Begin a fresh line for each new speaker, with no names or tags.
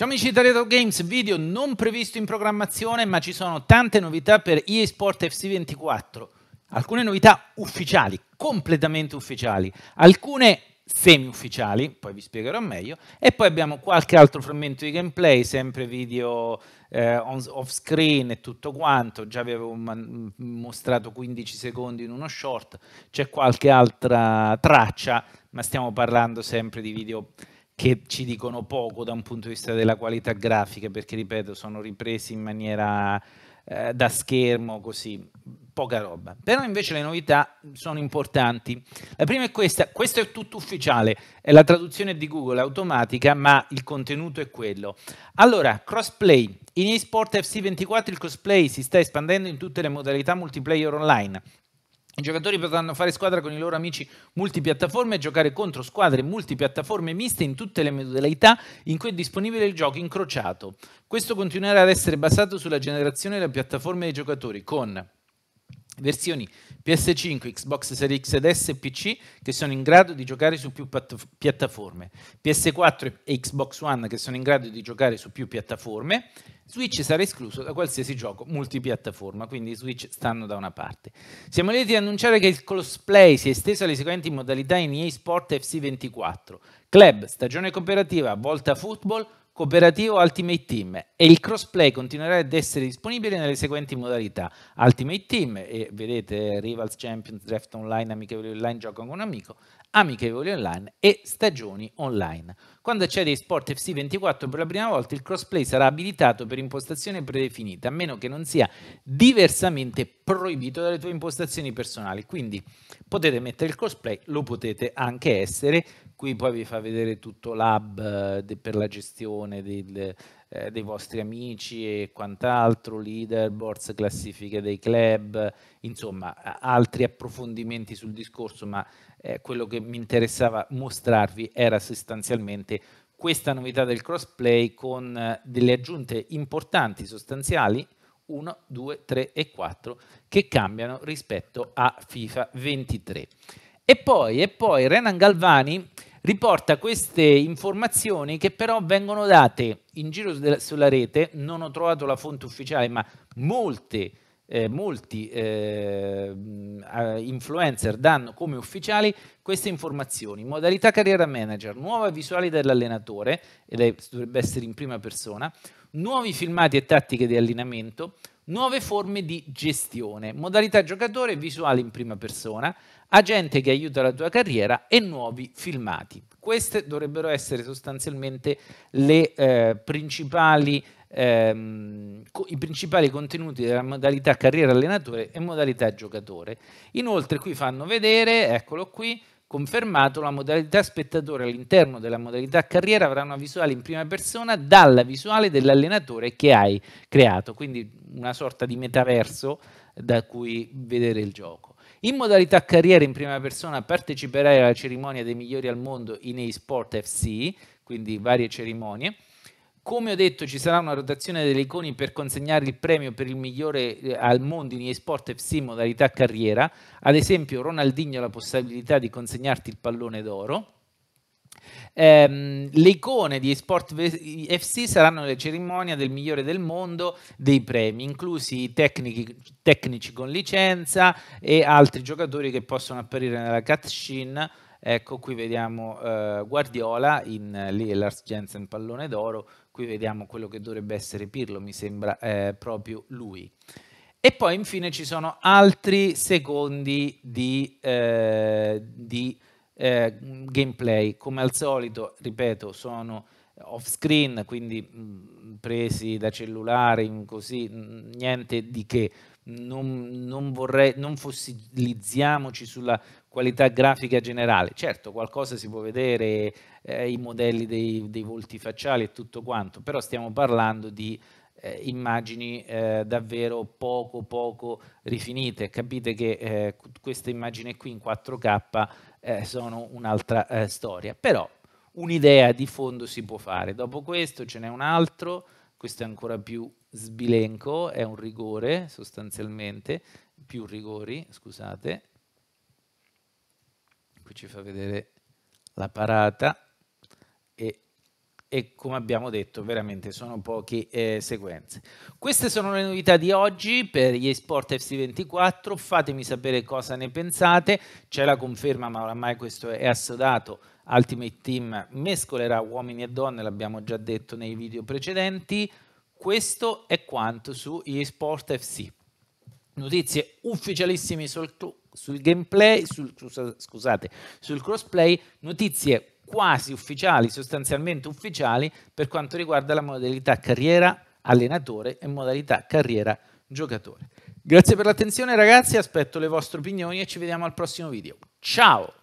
Ciao amici di Tareto Games, video non previsto in programmazione, ma ci sono tante novità per EA Sport FC24. Alcune novità ufficiali, completamente ufficiali, alcune semi-ufficiali, poi vi spiegherò meglio, e poi abbiamo qualche altro frammento di gameplay, sempre video eh, off-screen e tutto quanto, già vi avevo mostrato 15 secondi in uno short, c'è qualche altra traccia, ma stiamo parlando sempre di video che ci dicono poco da un punto di vista della qualità grafica, perché ripeto, sono ripresi in maniera eh, da schermo, così, poca roba. Però invece le novità sono importanti. La prima è questa, questo è tutto ufficiale, è la traduzione di Google automatica, ma il contenuto è quello. Allora, crossplay. In eSport FC24 il crossplay si sta espandendo in tutte le modalità multiplayer online. I giocatori potranno fare squadra con i loro amici multipiattaforme e giocare contro squadre multipiattaforme miste in tutte le modalità in cui è disponibile il gioco incrociato. Questo continuerà ad essere basato sulla generazione delle piattaforme dei giocatori con versioni PS5, Xbox Series X ed S e PC che sono in grado di giocare su più piattaforme, PS4 e Xbox One che sono in grado di giocare su più piattaforme, Switch sarà escluso da qualsiasi gioco multipiattaforma, quindi Switch stanno da una parte. Siamo lieti di annunciare che il cosplay si è esteso alle seguenti modalità in EA Sport FC24, Club, stagione cooperativa, volta football, cooperativo Ultimate Team e il crossplay continuerà ad essere disponibile nelle seguenti modalità Ultimate Team e vedete Rivals Champions, Draft Online, Amichevoli Online, Gioco con un amico, Amichevoli Online e Stagioni Online. Quando accede Sport FC 24 per la prima volta il crossplay sarà abilitato per impostazione predefinita a meno che non sia diversamente proibito dalle tue impostazioni personali quindi potete mettere il crossplay, lo potete anche essere Qui poi vi fa vedere tutto l'hub eh, per la gestione del, eh, dei vostri amici e quant'altro, leaderboards, classifiche dei club, insomma altri approfondimenti sul discorso, ma eh, quello che mi interessava mostrarvi era sostanzialmente questa novità del crossplay con eh, delle aggiunte importanti, sostanziali, 1, 2, 3 e 4 che cambiano rispetto a FIFA 23. E poi, e poi Renan Galvani riporta queste informazioni che però vengono date in giro sulla rete, non ho trovato la fonte ufficiale, ma molte, eh, molti eh, influencer danno come ufficiali queste informazioni. Modalità carriera manager, nuova visuale dell'allenatore, ed è, dovrebbe essere in prima persona, nuovi filmati e tattiche di allenamento, Nuove forme di gestione, modalità giocatore visuale in prima persona, agente che aiuta la tua carriera e nuovi filmati. Queste dovrebbero essere sostanzialmente le, eh, principali, ehm, i principali contenuti della modalità carriera allenatore e modalità giocatore. Inoltre qui fanno vedere, eccolo qui, Confermato, la modalità spettatore all'interno della modalità carriera avrà una visuale in prima persona dalla visuale dell'allenatore che hai creato, quindi una sorta di metaverso da cui vedere il gioco. In modalità carriera in prima persona parteciperai alla cerimonia dei migliori al mondo in eSport FC, quindi varie cerimonie, come ho detto, ci sarà una rotazione delle iconi per consegnare il premio per il migliore eh, al mondo in eSport FC modalità carriera. Ad esempio, Ronaldinho ha la possibilità di consegnarti il pallone d'oro. Eh, le icone di eSport FC saranno le cerimonie del migliore del mondo dei premi, inclusi i tecnici, tecnici con licenza e altri giocatori che possono apparire nella cutscene. Ecco qui vediamo eh, Guardiola in lì Lars Jensen pallone d'oro, Qui vediamo quello che dovrebbe essere Pirlo, mi sembra eh, proprio lui. E poi infine ci sono altri secondi di, eh, di eh, gameplay. Come al solito, ripeto, sono off screen, quindi mh, mm, presi da cellulare, così, mh, mm, niente di che. Non, non, vorrei, non fossilizziamoci sulla qualità grafica generale. Certo, qualcosa si può vedere, eh, i modelli dei, dei, volti facciali e tutto quanto, però stiamo parlando di eh, immagini eh, davvero poco poco rifinite. Capite che eh, queste immagini qui in 4K eh, sono un'altra eh, storia, però un'idea di fondo si può fare. Dopo questo ce n'è un altro, questo è ancora più sbilenco, è un rigore sostanzialmente, più rigori, scusate, qui ci fa vedere la parata e, e come abbiamo detto veramente sono poche eh, sequenze. Queste sono le novità di oggi per gli Esport FC24, fatemi sapere cosa ne pensate, c'è la conferma ma oramai questo è assodato Ultimate Team mescolerà uomini e donne, l'abbiamo già detto nei video precedenti. Questo è quanto su eSport FC notizie ufficialissime sul, sul gameplay, sul, scusate, sul crossplay, notizie quasi ufficiali, sostanzialmente ufficiali, per quanto riguarda la modalità carriera allenatore e modalità carriera giocatore. Grazie per l'attenzione ragazzi, aspetto le vostre opinioni e ci vediamo al prossimo video. Ciao!